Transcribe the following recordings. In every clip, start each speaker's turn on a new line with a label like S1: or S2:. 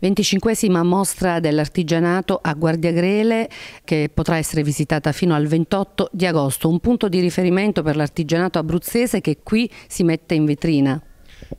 S1: 25esima mostra dell'artigianato a Guardiagrele che potrà essere visitata fino al 28 di agosto, un punto di riferimento per l'artigianato abruzzese che qui si mette in vetrina.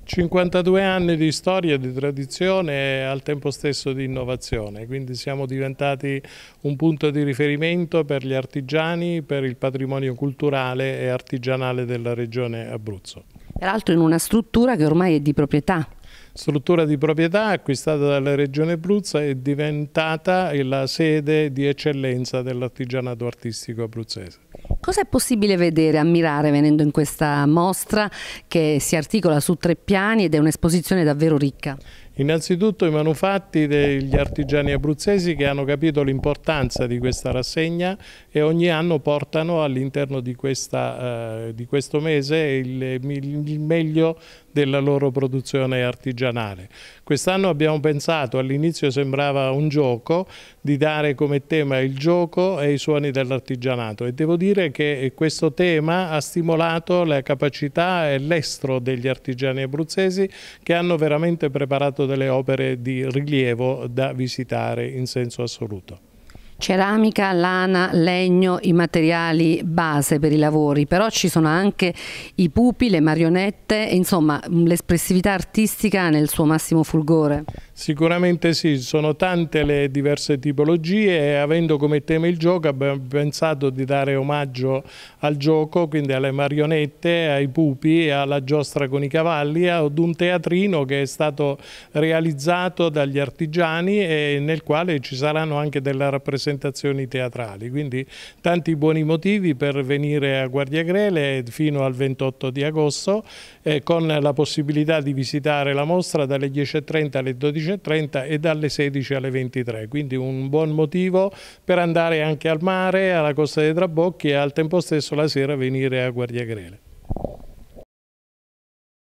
S2: 52 anni di storia, di tradizione e al tempo stesso di innovazione, quindi siamo diventati un punto di riferimento per gli artigiani, per il patrimonio culturale e artigianale della regione Abruzzo.
S1: Peraltro in una struttura che ormai è di proprietà struttura di
S2: proprietà acquistata dalla Regione Abruzza è diventata la sede di eccellenza dell'artigianato artistico abruzzese.
S1: Cosa è possibile vedere, ammirare venendo in questa mostra che si articola su tre piani ed è un'esposizione davvero ricca?
S2: Innanzitutto i manufatti degli artigiani abruzzesi che hanno capito l'importanza di questa rassegna e ogni anno portano all'interno di, eh, di, questo mese il, il meglio della loro produzione artigianale. Quest'anno abbiamo pensato, all'inizio sembrava un gioco, di dare come tema il gioco e i suoni dell'artigianato e devo dire che questo tema ha stimolato la capacità e l'estro degli artigiani abruzzesi che hanno veramente preparato delle opere di rilievo da visitare in senso assoluto.
S1: Ceramica, lana, legno, i materiali base per i lavori, però ci sono anche i pupi, le marionette, insomma l'espressività artistica nel suo massimo fulgore.
S2: Sicuramente sì, sono tante le diverse tipologie e avendo come tema il gioco abbiamo pensato di dare omaggio al gioco, quindi alle marionette, ai pupi, alla giostra con i cavalli, ad un teatrino che è stato realizzato dagli artigiani e nel quale ci saranno anche delle rappresentazioni rappresentazioni teatrali, quindi tanti buoni motivi per venire a Guardia Guardiagrele fino al 28 di agosto eh, con la possibilità di visitare la mostra dalle 10.30 alle 12.30 e dalle 16 alle 23, quindi un buon motivo per andare anche al mare, alla costa dei Trabocchi e al tempo stesso la sera venire a Guardia Guardiagrele.